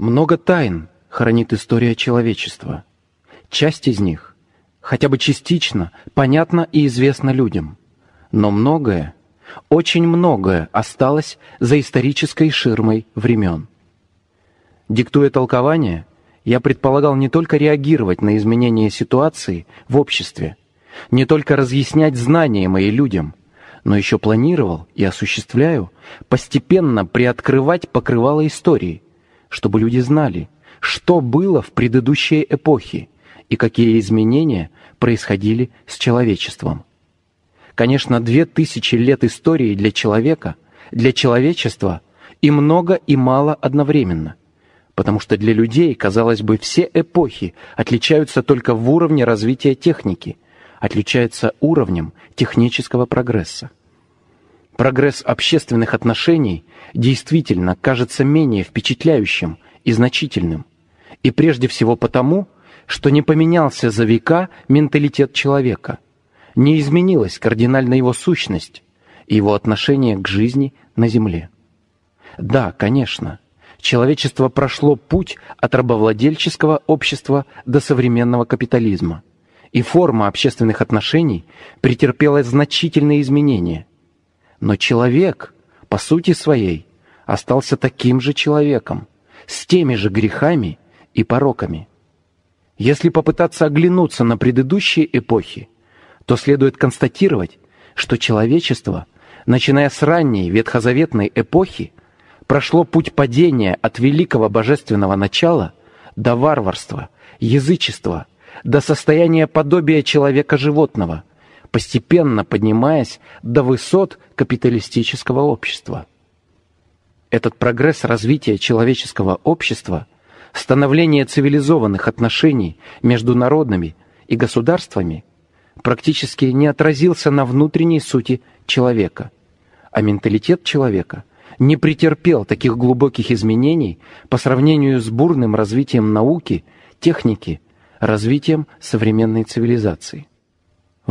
Много тайн хранит история человечества. Часть из них, хотя бы частично, понятна и известна людям. Но многое, очень многое осталось за исторической ширмой времен. Диктуя толкование, я предполагал не только реагировать на изменения ситуации в обществе, не только разъяснять знания мои людям, но еще планировал и осуществляю постепенно приоткрывать покрывало истории – чтобы люди знали, что было в предыдущей эпохе и какие изменения происходили с человечеством. Конечно, две тысячи лет истории для человека, для человечества и много и мало одновременно, потому что для людей, казалось бы, все эпохи отличаются только в уровне развития техники, отличаются уровнем технического прогресса прогресс общественных отношений действительно кажется менее впечатляющим и значительным, и прежде всего потому, что не поменялся за века менталитет человека, не изменилась кардинально его сущность, и его отношение к жизни на Земле. Да, конечно, человечество прошло путь от рабовладельческого общества до современного капитализма, и форма общественных отношений претерпела значительные изменения, но человек, по сути своей, остался таким же человеком, с теми же грехами и пороками. Если попытаться оглянуться на предыдущие эпохи, то следует констатировать, что человечество, начиная с ранней ветхозаветной эпохи, прошло путь падения от великого божественного начала до варварства, язычества, до состояния подобия человека-животного – постепенно поднимаясь до высот капиталистического общества. Этот прогресс развития человеческого общества, становление цивилизованных отношений между народами и государствами практически не отразился на внутренней сути человека, а менталитет человека не претерпел таких глубоких изменений по сравнению с бурным развитием науки, техники, развитием современной цивилизации.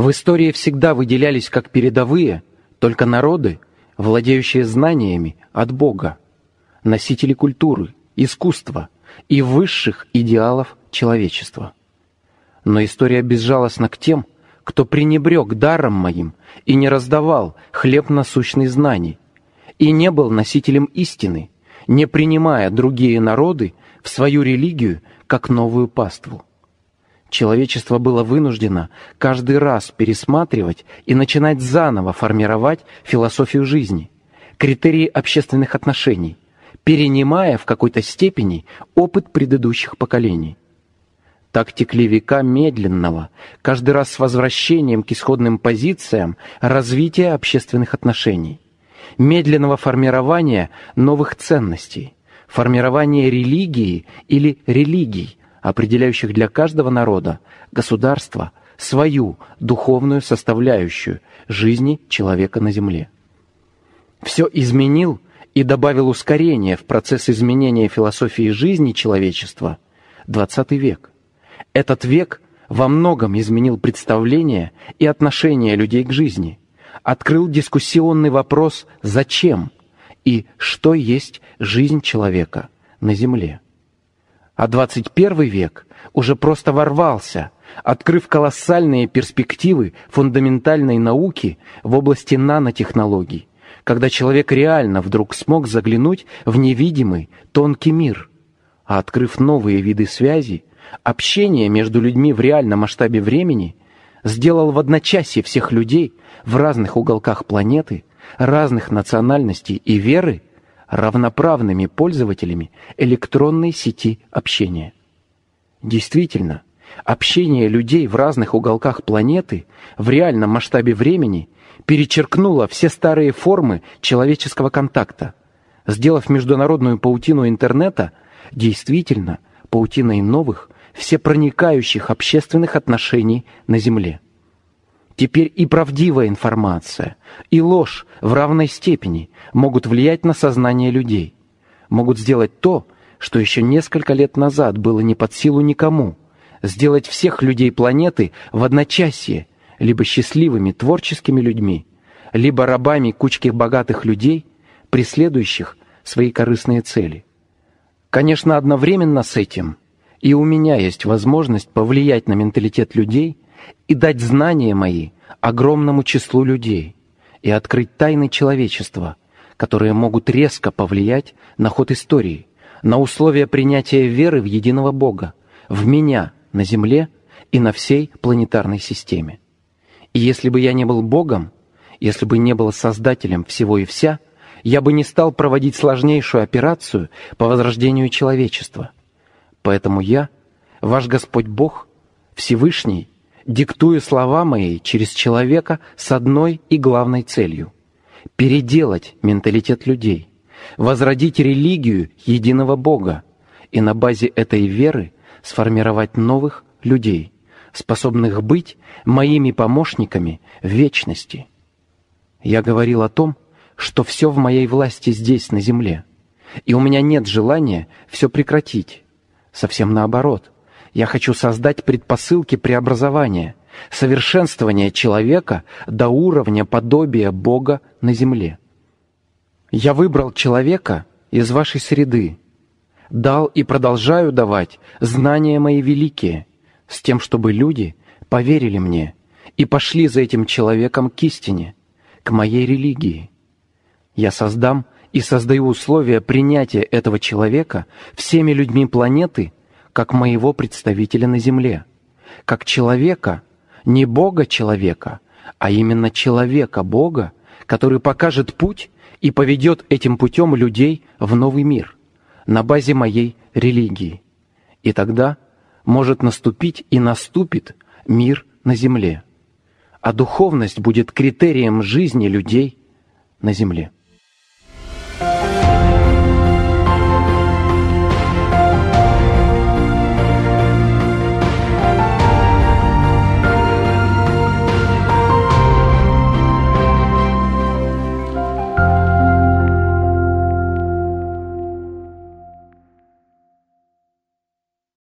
В истории всегда выделялись как передовые, только народы, владеющие знаниями от Бога, носители культуры, искусства и высших идеалов человечества. Но история безжалостна к тем, кто пренебрег даром моим и не раздавал хлеб насущный знаний, и не был носителем истины, не принимая другие народы в свою религию как новую паству человечество было вынуждено каждый раз пересматривать и начинать заново формировать философию жизни, критерии общественных отношений, перенимая в какой-то степени опыт предыдущих поколений. Так текли века медленного, каждый раз с возвращением к исходным позициям развития общественных отношений, медленного формирования новых ценностей, формирования религии или религий, определяющих для каждого народа, государства, свою духовную составляющую жизни человека на Земле. Все изменил и добавил ускорение в процесс изменения философии жизни человечества XX век. Этот век во многом изменил представление и отношение людей к жизни, открыл дискуссионный вопрос «Зачем?» и «Что есть жизнь человека на Земле?» А 21 век уже просто ворвался, открыв колоссальные перспективы фундаментальной науки в области нанотехнологий, когда человек реально вдруг смог заглянуть в невидимый, тонкий мир, а открыв новые виды связи, общение между людьми в реальном масштабе времени сделал в одночасье всех людей в разных уголках планеты, разных национальностей и веры – равноправными пользователями электронной сети общения. Действительно, общение людей в разных уголках планеты в реальном масштабе времени перечеркнуло все старые формы человеческого контакта, сделав международную паутину интернета действительно паутиной новых, всепроникающих общественных отношений на Земле. Теперь и правдивая информация, и ложь в равной степени могут влиять на сознание людей, могут сделать то, что еще несколько лет назад было не под силу никому, сделать всех людей планеты в одночасье либо счастливыми творческими людьми, либо рабами кучки богатых людей, преследующих свои корыстные цели. Конечно, одновременно с этим и у меня есть возможность повлиять на менталитет людей – и дать знания мои огромному числу людей и открыть тайны человечества, которые могут резко повлиять на ход истории, на условия принятия веры в единого Бога, в меня на Земле и на всей планетарной системе. И если бы я не был Богом, если бы не был Создателем всего и вся, я бы не стал проводить сложнейшую операцию по возрождению человечества. Поэтому я, ваш Господь Бог, Всевышний диктую слова мои через человека с одной и главной целью — переделать менталитет людей, возродить религию единого Бога и на базе этой веры сформировать новых людей, способных быть моими помощниками в вечности. Я говорил о том, что все в моей власти здесь, на земле, и у меня нет желания все прекратить. Совсем наоборот — я хочу создать предпосылки преобразования, совершенствования человека до уровня подобия Бога на земле. Я выбрал человека из вашей среды, дал и продолжаю давать знания мои великие, с тем, чтобы люди поверили мне и пошли за этим человеком к истине, к моей религии. Я создам и создаю условия принятия этого человека всеми людьми планеты как моего представителя на земле, как человека, не Бога человека, а именно человека Бога, который покажет путь и поведет этим путем людей в новый мир на базе моей религии. И тогда может наступить и наступит мир на земле, а духовность будет критерием жизни людей на земле.